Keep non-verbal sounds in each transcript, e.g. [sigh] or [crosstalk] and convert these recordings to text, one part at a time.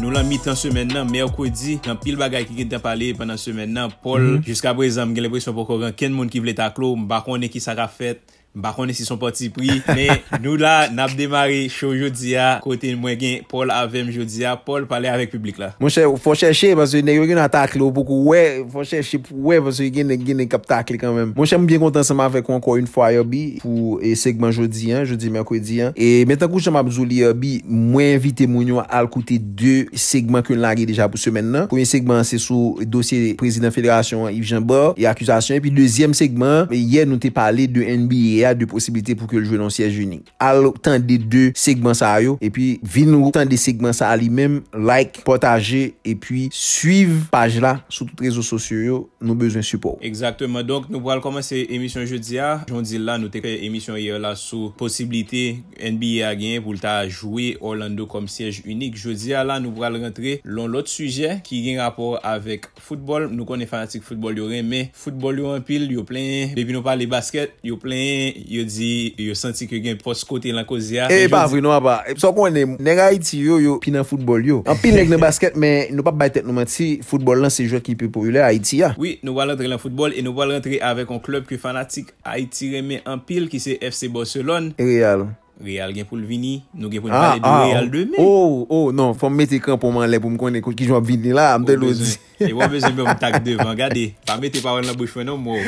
nou lan mi tan semen nan, meyo kodi, yon pil bagay ki gintan pale panan semen nan, pol, mhm. jiska boye zam, gwenle boye seman pokoran, ken moun ki vle taklo, mbakon e ki sara fèt, Bakon esi son parti pri Men nou la, nab demare show jodi ya Kote mwen gen, Paul avem jodi ya Paul, pale avek publik la Mwen chè, fò chè chè, mwen se nè yon gen atakli Fò chè chè, mwen se yon gen ne kap takli Mwen chè mwen bie kontan seman Fè kon kwa yon fwa yobi Pou e, segman jodi ya, jodi me akodi ya e, Metan kou chè mwen abzou li yobi Mwen invite moun yo al kote Deu segman koun lage deja pou semen nan Kouyen segman se sou dosye President Federation Yves Jambor Y e akusasyon, pi dezyem segman Yen nou te pale de NBA ya de posibilite pou ke l jwè nan sièj unik. Al loutan de dè segman sa a yo epi vin loutan de segman sa a li mèm, like, potaje, epi suiv page la sou tout rezo sosyo yo nou bezwen support. Eksaktèman, donk nou pral komanse emisyon jwè diya. Jwè di la nou teke emisyon yo la sou posibilite NBA gen pou l ta jwè Orlando kom sièj unik. Jwè diya la nou pral rentre lon lot sujè ki gen rapor avèk foutbol. Nou konen fanatik foutbol yo ren, men foutbol yo an pil, yo plèn, depi nou par le basket, yo plèn Yo di, yo senti ki gen poskote lankoz ya E pa vre nou a pa e, So kon, nega Haiti yo, yo pinan futbol yo An pinan gen basket, men nou pa baytet nou mati Futbol lan se jò ki pe pou, yo le Haiti ya Oui, nou wale rentre lank futbol E nou wale rentre avèk an klub ki fanatik Haiti remè an pil ki se FC Barcelon e Real Real gen pou l'Vini, nou gen pou n'pale ah, di ah, Real 2 men Ou, ou, ou, nan, fòm mette kan pou man lè Pou m konen kouj ki jò vini la, mte lò zi E wè wè zè mè mwen tak dev, an gade Fòm mette pa wè lè bò chwenon mò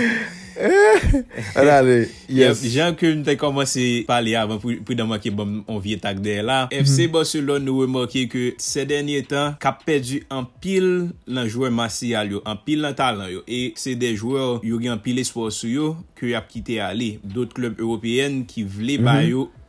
Eh, Anale, yes Jean-Claude, nou te komanse pali avan Pou dan manke bon, on vie takde la mhm. FC Barcelona nou wè manke ke Se denye tan, ka pedi anpil Lan jwè masi al yo, anpil lan talan yo E se de jwè yo gen anpile Sposyo, ki ap kite ali Dote klub européen ki vle bayo mhm.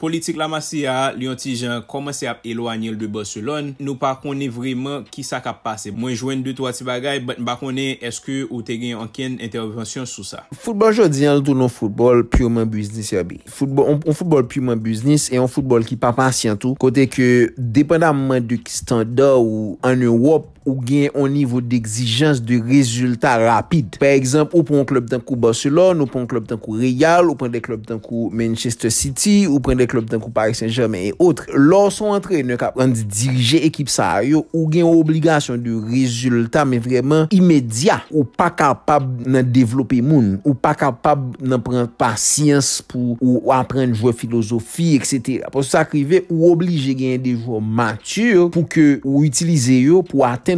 politik la masi a, li yon ti jan koman se ap elo anil de Barcelona, nou pa konen vremen ki sa kap pase, mwen jwen 2-3 ti bagay, bat bakonen eske ou te gen anken intervensyon sou sa. Foutbol jodi an loutou non foutbol, pi ouman biznis ya bi. On foutbol pi ouman biznis, e yon foutbol ki pa pasi an tou, kote ke depen da mwen dik standa ou an yon wop, ou gen yon nivou d'exijans de rezultat rapide. Per exemple, ou pon klop dan kou Barcelone, ou pon klop dan kou Real, ou pon den klop dan kou Manchester City, ou pon den klop dan kou Paris Saint-Germain et autres. Lorson entre, nou ka prend dirije ekip sahay yo, ou gen yon obligasyon de rezultat, men vreman, imedya. Ou pa kapab nan devlopi moun, ou pa kapab nan prend pasyans pou ou apren jwa filosofi, etc. Pos sa krive, ou oblige gen yon dejwa matur pou ke ou itilize yo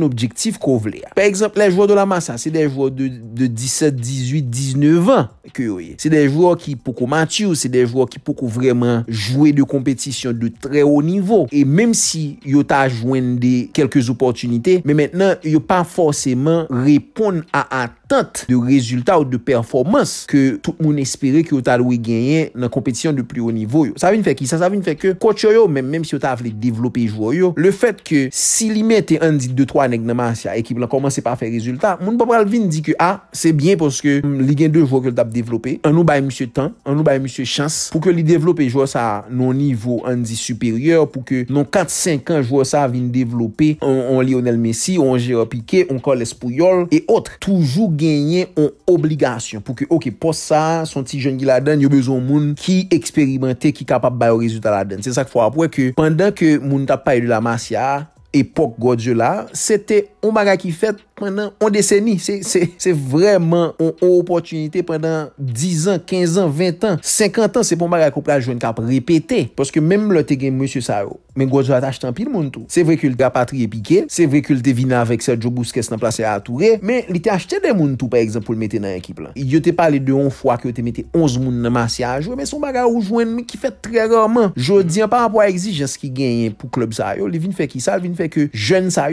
objektif kon vle a. Per exemple, la jouor de la massa, se den jouor de 17, 18, 19, 20, ke yo ye. Se den jouor ki poukou mati ou se den jouor ki poukou vreman joué de kompetisyon de trey ou nivou. E mèm si yo ta jwen de kelkèz opportunite, mè mètenan, yo pa fòrsèman repon a atat de rezultat ou de performans ke tout moun espere ki yo ta loué genyen nan kompetisyon de pli ou nivou yo. Sa vè n'fè ki? Sa vè n'fè ki? Kocho yo, mèm si yo ta vle developé jouor yo, le fèt ke si li mète 1, 2, 3 anek nan masya, ekip lan komanse pa fe rezultat. Moun papal vin di ke a, se bien poske li gen de jwo ke l tap devlope, anou baye msye tan, anou baye msye chans, pou ke li devlope jwa sa non nivou an di superior, pou ke non 4-5 an jwa sa vin devlope an Lionel Messi, an Jérôme Piqué, an Cole Espouyol, et autre. Toujou genyen an obligasyon, pou ke ok, pos sa, son ti jengi la den, yo bezon moun ki eksperimente, ki kapap baye o rezultat la den. Se sak fwa apwe ke pandan ke moun tap paye de la masya a, epok Godjola, sete ou magakifet nan, on deseni, se vreman on ou opotunite pendan 10 an, 15 an, 20 an, 50 an, se pou mbaga koup la joun kap, repete, paske menm lote gen Monsie Sarou, men gwa zo atache tanpil moun tou, se vreku lga patri epike, se vreku lte vina vek se Joubouskes nan plase atoure, men li te achete den moun tou, par exemple, pou l mette nan ekip lan. Yo te pale de on fwa ki yo te mette 11 moun nan masya a jou, men son baga ou joun mi ki fet tre roman. Jou di an pa apwa egzi, jes ki genyen pou klub Sarou, li vin fe ki sal, vin fe ke joun Sar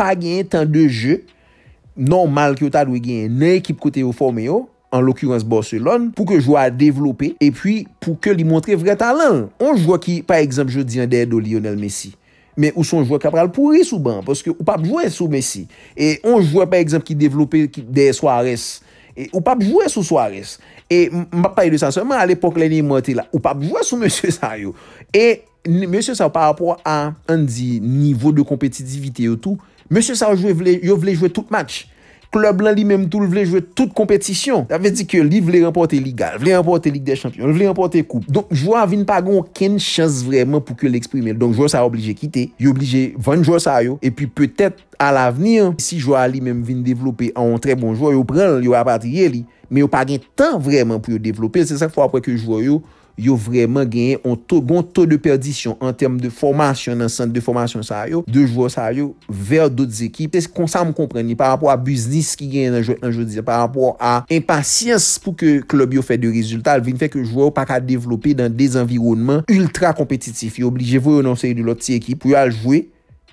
pa genye tan de je, non mal ki yo ta dwe genye ekip kote yo forme yo, an l'okurans Borselon, pou ke jou a devlope, e pi pou ke li montre vre talan. On jou ki, pa ekzamp, je diyan der do Lionel Messi, men ou son jou a kapral pouri sou ban, poske ou pap jou a sou Messi. E on jou a, pa ekzamp, ki devlope de Soares, ou pap jou a sou Soares. E mba paye de sanseman, al epok leni yi monte la, ou pap jou a sou Monsieur Sarriou. E, Monsie sa pa apwa an di nivou de kompetitivite yo tou Monsie sa yo vlej jwe tout match Klub lan li menm tou vlej jwe tout kompetisyon Avè di ke li vlej rempote ligal Vlej rempote lig de champion Vlej rempote koup Donk jwa vin pagon ken chans vreman pou ke l'exprime Donk jwa sa oblije kite Yo oblije van jwa sa yo E pi peutet al avenir Si jwa li menm vin devlope an on tre bon jwa Yo pren yo apatriye li Men yo pagin tan vreman pou yo devlope Se sa fwa apwe ke jwa yo yo vremen genye an ton bon ton de perdisyon an temm de formasyon nan sent de formasyon sa yo, de jwo sa yo, ver dout ekip. Se kon sa m konpren, ni par rapport a biznis ki genye nan jodi, par rapport bon, a impasyens pou ke klop yo fè de rezultat, vin fè ke jwo yo pak a devlopè dan de zanvironman ultra kompetitif. Yo obligevo yo nan se yon loti ekip pou yo al jwe,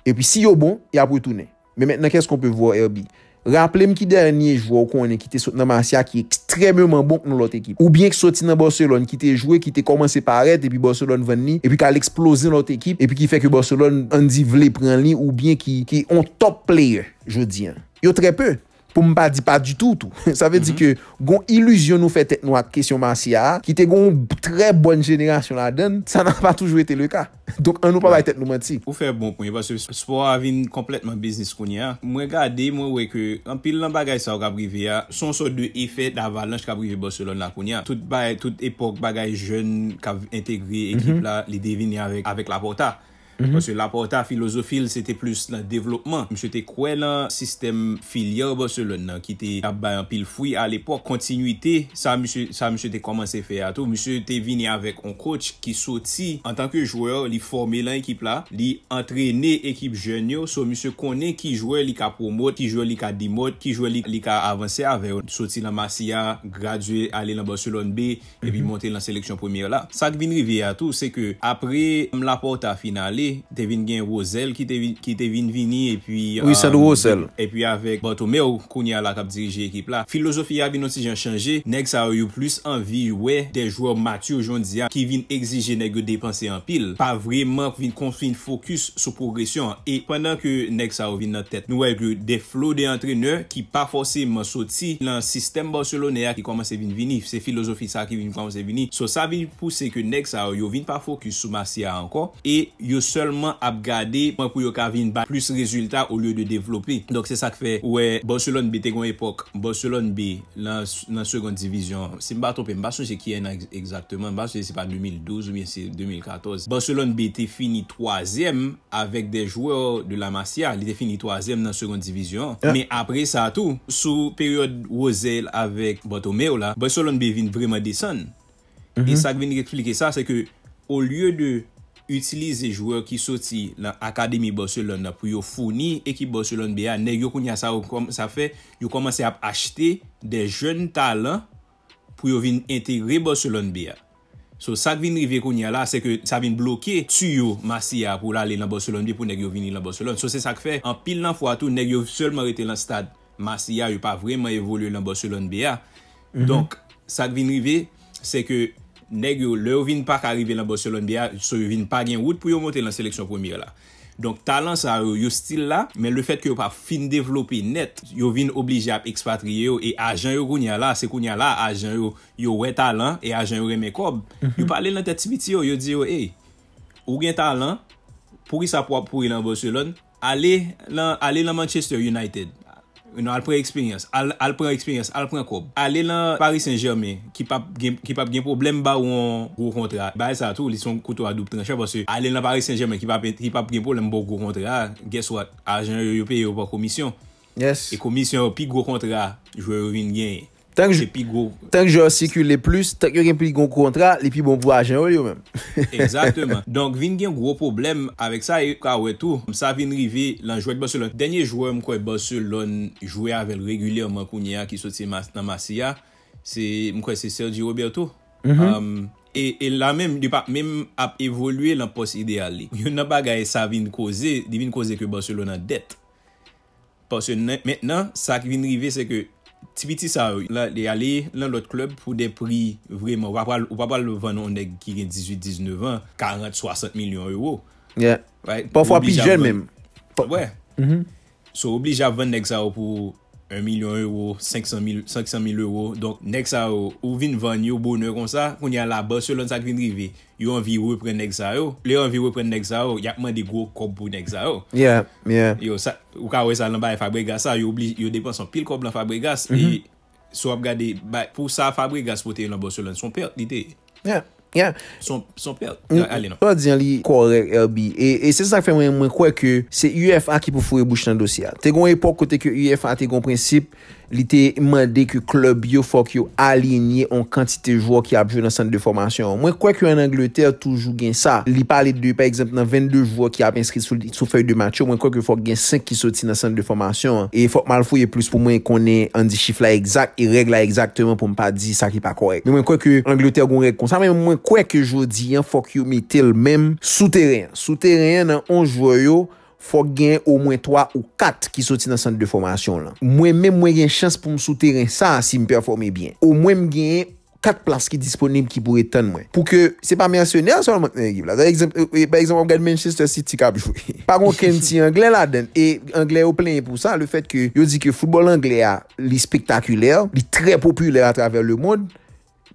epi si yo bon, ya pou toune. Men mennen kèst kon pe vwo Erbi? Rappele m ki dernye jwa ou kon an ki te sot nan Martial ki ekstrememan bon kon nou lot ekip. Ou bien ki sot nan Barcelona ki te jwe, ki te komanse paret, epi Barcelona ven ni, epi ka l'eksplose lot ekip, epi ki feke Barcelona an di vle pren li, ou bien ki on top player, je di an. Yo trepeu. pou m pa di pa di tou tou. Sa ve di mhm. ke goun iluzyon nou fe tet nou ak kesyon masi ya, ki te goun tre bon jenerasyon la den, sa [laughs] nan pa toujou ete le ka. [laughs] Donk an nou pa bay tet nou mati. Ou fe bon kwenye basi, spo avin kompletman biznis kwenye a. Mwen gade mwen weke, an pil nan bagay sa wak abrive ya, son so de efet da avalanj kabrive basi lon la kwenye a. Tout epok bagay jen kav integri mhm. ekip la, li devine ya avek la bota. Monsye mm-hmm. laporta filozofil Sete plus la devlopman Monsye te kwen la Sistem filyor Barcelona Ki te ap bayan pil fwi A l'epok Kontinuité Sa monsye te koman se fe A tou Monsye te vini avek On coach Ki soti An tanke joueur Li forme lan ekip la Li entrene ekip jenyo So monsye kone Ki joueur li ka promote Ki joueur li ka dimote Ki joueur li ka avanse A ver Soti la masiya Gradue Ale lan Barcelona B E bi monte la seleksyon premier la Sa k vini revi a tou Se ke Apre Monsye te kwen la portafina le te vin gen Wosel ki te vin vini e pi e pi avek Bantome ou Kouni alakap dirije ekip la. Filosofi ya bin ansi jan chanje nek sa yo plus anvi we de jwo matyo jondia ki vin exije nek yo depanse anpil. Pa vreman vin konfine fokus sou progresyon e pandan ke nek sa yo vin nan tet nou wek de flo de antreneur ki pa fose man soti lan sistem Barcelona ya ki komanse vin vini se filosofi sa ki vin komanse vini. So sa vin puse ke nek sa yo vin pa fokus sou masi ya ankon e yo se Seleman ap gade, mwen pou yo ka vin ba plus rezultat ou liyo de devlopi. Dok se sak fe, wè, Barcelona be te gwen epok. Barcelona be nan second division. Se mba tropen, mba sou se ki en a exactement. Mba sou se se pa 2012 ou 2014. Barcelona be te fini 3e avèk de jwèo de la Masia. Le te fini 3e nan second division. Ah. Me apre sa tou, sou periode wozel avèk Bartomeu la, Barcelona be vin vreman desan. E sak vin replike sa, se ke ou liyo de... Utilize jouwe ki soti la Akademi Borselon la pou yo founi ekip Borselon beya. Nèk yo kounya sa fè, yo komanse ap achte de jen talan pou yo vin integre Borselon beya. So sa kvin rive kounya la, se ke sa vin bloke tuyo Masiya pou la le lan Borselon beya pou nèk yo vini lan Borselon. So se sa kfe, an pil nan fwa tou, nèk yo solman rete lan stad, Masiya yo pa vreman evolye lan Borselon beya. Mhm. Donk, sa kvin rive, se ke... Nèk yo, lè yo vin pa ka rive lan Barcelona biya, so yo vin pa gen wout pou yo monte lan seleksyon premier la. Donk talant sa yo, yo stil la, men le fèt ki yo pa fin devlopi net, yo vin obliji ap ekspatriye yo, e ajan yo koun ya la, se koun ya la, ajan yo, yo wè talant, e ajan yo reme kob. Mhm. Yo pale lan tè tibiti yo, yo diyo, hey, ou gen talant, pou ki sa pwa pou yi lan Barcelona, ale lan Manchester United. Non, al prey eksperyans, al prey eksperyans, al prey kob. Ale la Paris Saint-Germain, ki pap gen pou blem ba ou an gro kontra. Ba e sa tou, li son koutou a doup tranche. Ale la Paris Saint-Germain, ki pap gen pou blem ba ou an gro kontra. Guess what? Agenaryo Yopi yo pa komisyon. E komisyon yo pi gro kontra, jwe rin genye. Tan ki jò sikil lè plus, tan ki yò gen pli gon kontra, lè pi bon vwa jen wè yo men. Exactement. Donk vin gen gwo problem avèk sa e kwa wè tou, sa vin rive lan jwèk Barcelona. Dènyè jwè mkwè Barcelona jwè avèl regulyèm an kounye a ki soti nan Masiya, mkwè se Sergi Roberto. E la men, di pa men ap evolwè lan pos ideal li. Yon nan bagay sa vin koze, di vin koze ke Barcelona det. Pos yon nan, men nan, sa ki vin rive se ke Tipi ti sa ou, li alè lan lot klub pou de pri vreman. Ou pa pa lou vannon de 18-19 an, 40-60 milyon euro. Yeah. Parfois pi jen menm. Wè. So oubli jav vann nek sa ou pou... 1 milyon euro, 500 mil, 500 mil euro. Donk, next hour, ou vin van, yo boner kon sa, kon yal la Barcelona sak vin rive, yo an vi wè pren next hour, le an vi wè pren next hour, yakman de gwo kop pou next hour. Yeah, yeah. Yo sa, ou ka wè sa lan ba e Fabregas sa, yo oubli, yo mm-hmm. depan son pil kop lan Fabregas, e, so ap gade, pou sa Fabregas pote lan Barcelona son per, dite. Yeah. Son plè alè nan Sò diyan li korek el bi E se sa fè mwen mwen kwe ke Se UFA ki pou fure bou chten dosyat Te gwen epok kote ke UFA te gwen prinsip Li te mande ke klub yo fok yo alinye an kantite jwa ki ap jwe nan san de formasyon. Mwen kwek yo an Angleterre toujou gen sa. Li pale de, par exemple, nan 22 jwa ki ap inskri sou fey de macho, mwen kwek yo fok gen 5 ki soti nan san de formasyon. E fok mal foye plus pou mwen konen an di chifla egzak e regla egzakteman pou mpa di sa ki pa korek. Mwen kwek yo Angleterre kon reg kon sa, men mwen kwek yo jodi an fok yo metel men sou teren. Sou teren nan 11 jwa yo. Fok gen ou mwen 3 ou 4 ki soti nan sante de formasyon lan. Mwen men mwen gen chans pou m sou teren sa si m performe bien. Ou mwen mwen gen 4 plas ki disponib ki pou eten mwen. Pou ke se pa mersyoner sa mwen. Par exemple, euh, euh, mwen gen Manchester City ka bjouye. [laughs] Par an, ken ti Anglè la den. E Anglè ou plenye pou sa. Le fet ke yo di ke foulbol Anglè a li spektakulèr. Li trè populèr a travèr le moun.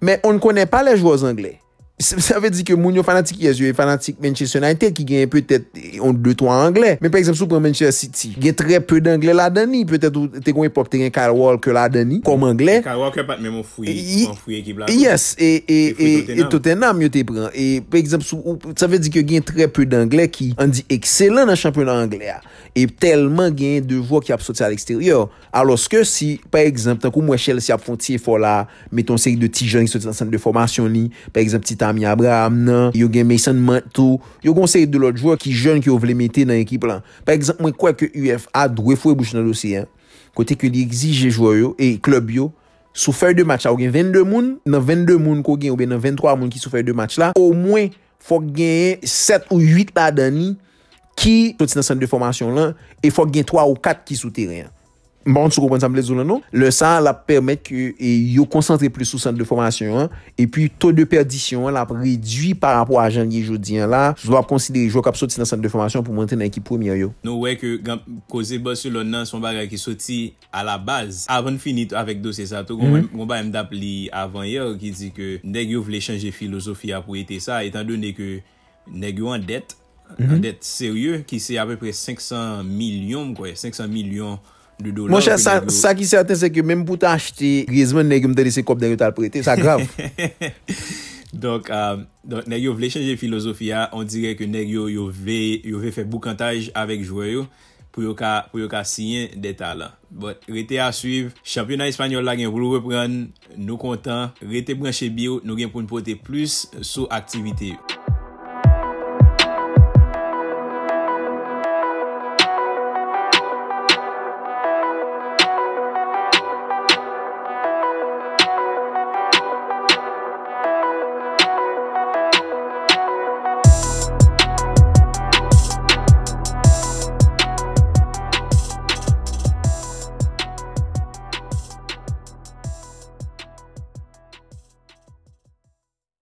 Men on ne konè pa le jouoz Anglè. sa ve di ke moun yo fanatik ki e zyo e fanatik Manchester United ki gen peutet yon 2-3 Angle men pe eksemp sou pou Manchester City gen tre pe d'Angle la dani peutet ou te kon e pop te gen Kyle Walker la dani kom Angle Kyle Walker pat mèm ou fuy yon fuy ekib la dani yes e toutenam yon te pren pe eksemp sou sa ve di ke gen tre pe d'Angle ki an di ekselen nan championat Angle ah. e telman gen devwa ki ap soti al eksteryor alos ke si pe eksemp tankou Mweshel si ap fonti e fola meton seri de ti jan ki soti nan sen de formasyon li Ami Abraham nan Yo gen Mason Mantou Yo konsey de lot jwa ki joun ki yo vle mette nan ekip lan Par ekzant mwen kwa ke UFA Dwe fwe bouch nan dosye Kote ke li egzije jwa yo E klub yo Soufer de match la Yo gen 22 moun Nan 22 moun ko gen Ou ben nan 23 moun ki soufer de match la Ou mwen fok gen 7 ou 8 la dani Ki soti nan sen de formasyon lan E fok gen 3 ou 4 ki sou teren Bon, sou kompensamblez ou nan nou, le san la ppermet ke yo konsantre plus sou sante de formasyon, e pi tol de perdisyon la pridwi par rapport a jan gye jodi an la, sou ap konsidere yo kap soti nan sante de formasyon pou mantene ekip pwomi an yo. Nou wey ke gant kose bas sou lounan son bagay ki soti a la baz, avon finit avek dosye sa, touk mwen ba mdap li avon yo ki di ke neg yo vle chanje filosofi apou ete sa, etan do ne ke neg yo an det, an det serye, ki se aprepre 500 milyon kwe, 500 milyon Mwen chan, sa ki certain se ke menm pou ta achte, grizman neg yo mte lise kop den yo tal prete, sa grav. Donk neg yo vle chanje filosofi ya, on direk yo neg yo yo ve fe boukantaj avek jwayo, pou yo ka siyen deta la. Bon, rete a suyv, championa Espanyol la gen voulou repren nou kontan, rete branche biyo, nou gen pou n'pote plus sou aktivite yo.